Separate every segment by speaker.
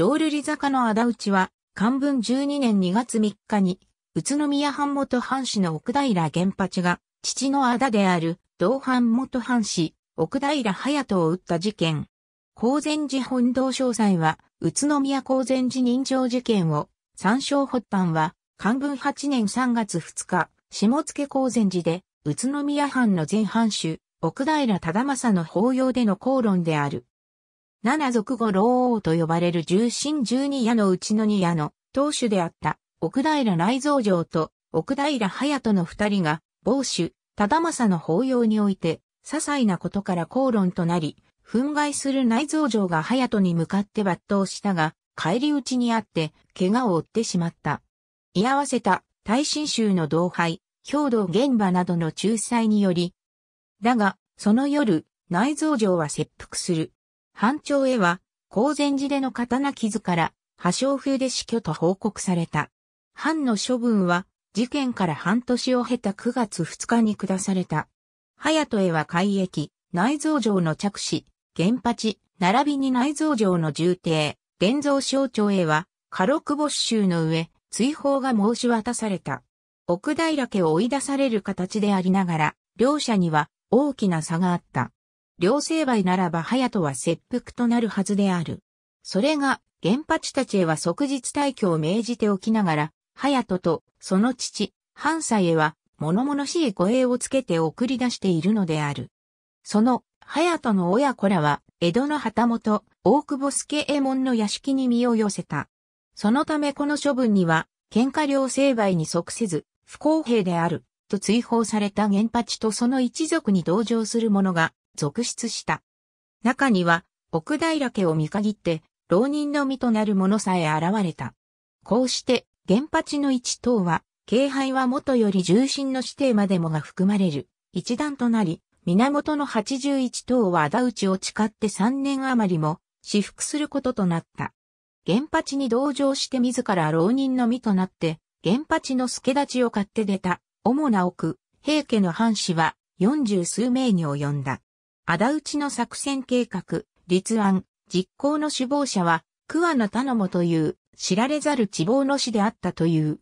Speaker 1: 浄瑠璃坂の仇討ちは、漢文12年2月3日に、宇都宮藩元藩士の奥平玄八が、父の仇である、同藩元藩士、奥平隼人を撃った事件。公然寺本堂詳細は、宇都宮公然寺人情事件を、参照発端は、漢文8年3月2日、下野公然寺で、宇都宮藩の前藩主、奥平忠政の法要での口論である。七族後老王と呼ばれる重臣十二矢のうちの二矢の当主であった奥平雷蔵城と奥平隼人の二人が某主、忠政の法要において、些細なことから口論となり、憤慨する内蔵城が隼人に向かって抜刀したが、帰り討ちにあって、怪我を負ってしまった。居合わせた、大神衆の同輩、兵道玄馬などの仲裁により、だが、その夜、内蔵城は切腹する。藩庁へは、公然寺での刀傷から、破傷風で死去と報告された。藩の処分は、事件から半年を経た9月2日に下された。隼人へは海域、内蔵城の着手、原発、並びに内蔵城の重邸、伝蔵省庁へは、家禄没収の上、追放が申し渡された。奥平家を追い出される形でありながら、両者には大きな差があった。両成敗ならば隼人は切腹となるはずである。それが、原八たちへは即日退去を命じておきながら、隼人とその父、半斎へは、物々しい護衛をつけて送り出しているのである。その、隼人の親子らは、江戸の旗本、大久保助右衛門の屋敷に身を寄せた。そのためこの処分には、喧嘩両成敗に即せず、不公平である、と追放された原八とその一族に同情する者が続出した。中には、奥平家を見限って、浪人の身となる者さえ現れた。こうして、原発の一等は、敬配は元より重心の指定までもが含まれる、一段となり、源の八十一等は仇討ちを誓って三年余りも、私服することとなった。原発に同情して自ら浪人の身となって、原発の助立ちを買って出た、主な奥、平家の藩士は、四十数名に及んだ。仇討ちの作戦計画、立案、実行の首謀者は、桑名頼母という、知られざる地望の死であったという。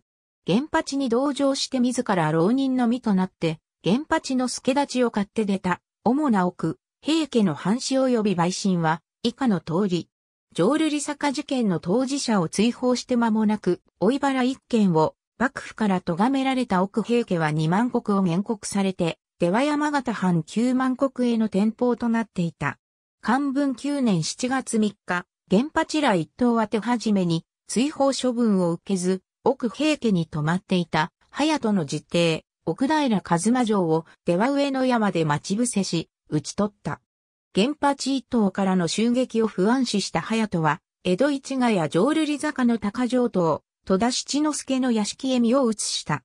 Speaker 1: 原八に同情して自ら浪人の身となって、原八の助立ちを買って出た、主な奥、平家の藩士及び陪審は、以下の通り。浄瑠璃坂事件の当事者を追放して間もなく、追原一件を、幕府から咎められた奥平家は二万石を原告されて、では山形藩九万国への転向となっていた。漢文九年七月三日、原八ら一党宛てはじめに、追放処分を受けず、奥平家に泊まっていた、隼人の実弟、奥平一馬城を出羽上の山で待ち伏せし、討ち取った。原八一党からの襲撃を不安視した隼人は、江戸市ヶ谷浄瑠璃坂の高城島、戸田七之助の屋敷へ身を移した。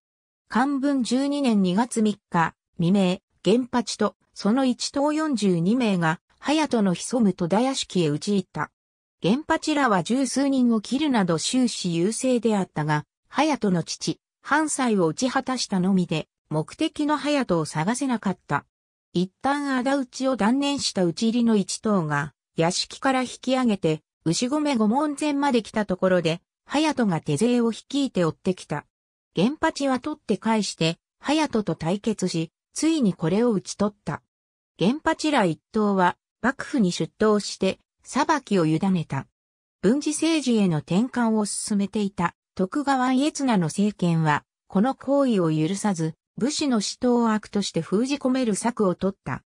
Speaker 1: 漢文十二年二月三日、未明、玄八とその一党42名が、隼人の潜む戸田屋敷へ打ち入った。玄八らは十数人を切るなど終始優勢であったが、隼人の父、半歳を打ち果たしたのみで、目的の隼人を探せなかった。一旦仇討ちを断念した討ち入りの一党が、屋敷から引き上げて、牛込御門前まで来たところで、隼人が手勢を率いて追ってきた。玄八は取って返して、隼人と対決し、ついにこれを打ち取った。原八ら一党は幕府に出頭して裁きを委ねた。文治政治への転換を進めていた徳川家綱の政権は、この行為を許さず、武士の死闘を悪として封じ込める策を取った。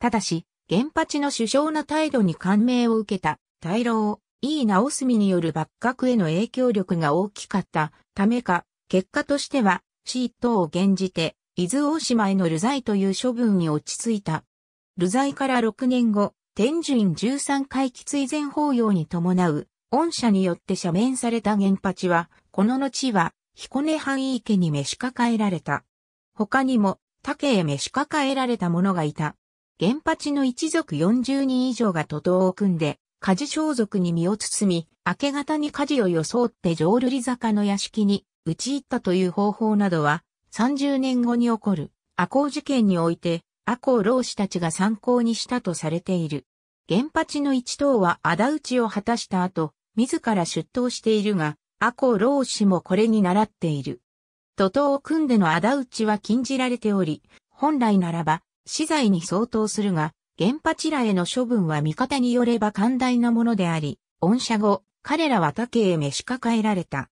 Speaker 1: ただし、原八の首相な態度に感銘を受けた、大老、井伊直澄による幕閣への影響力が大きかったためか、結果としては、死一党を減じて、伊豆大島への流罪という処分に落ち着いた。流罪から6年後、天順13回追善法要に伴う、御社によって赦免された原八は、この後は、彦根藩囲家に召し抱えられた。他にも、竹へ召し抱えられた者がいた。原八の一族40人以上が徒党を組んで、家事装束に身を包み、明け方に家事を装って浄瑠璃坂の屋敷に、打ち入ったという方法などは、30年後に起こる阿光事件において、阿光老子たちが参考にしたとされている。原発の一党は仇討ちを果たした後、自ら出頭しているが、阿光老子もこれに習っている。徒党を組んでの仇討ちは禁じられており、本来ならば、死罪に相当するが、原発らへの処分は味方によれば寛大なものであり、恩赦後、彼らは他家へ召し抱えられた。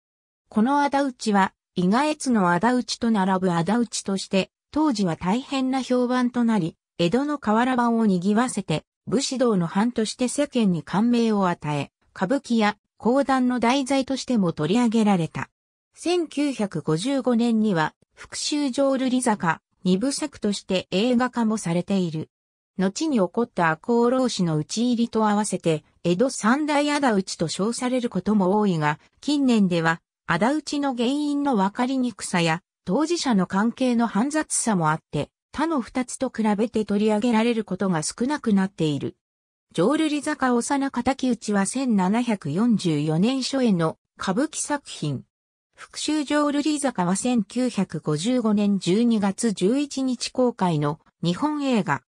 Speaker 1: この仇討ちは、伊賀越の仇討ちと並ぶ仇討ちとして、当時は大変な評判となり、江戸の河原版を賑わせて、武士道の藩として世間に感銘を与え、歌舞伎や講談の題材としても取り上げられた。1955年には、復讐浄瑠璃坂、二部作として映画化もされている。後に起こった赤穂浪士の討ち入りと合わせて、江戸三大仇討ちと称されることも多いが、近年では仇討ちの原因の分かりにくさや、当事者の関係の煩雑さもあって、他の二つと比べて取り上げられることが少なくなっている。浄瑠璃坂幼敵討ちは1744年初への歌舞伎作品。復讐浄瑠璃坂は1955年12月11日公開の日本映画。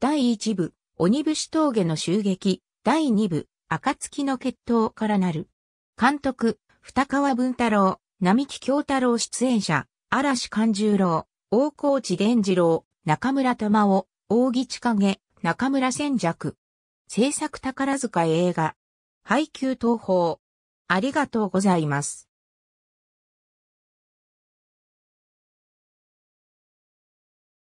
Speaker 1: 第1部、鬼節峠の襲撃。第2部、暁の決闘からなる。監督、二川文太郎、並木京太郎出演者、嵐勘十郎、大河内伝次郎、中村玉緒、大木千景、中村千尺。制作宝塚映画。配給東宝。ありがとうございます。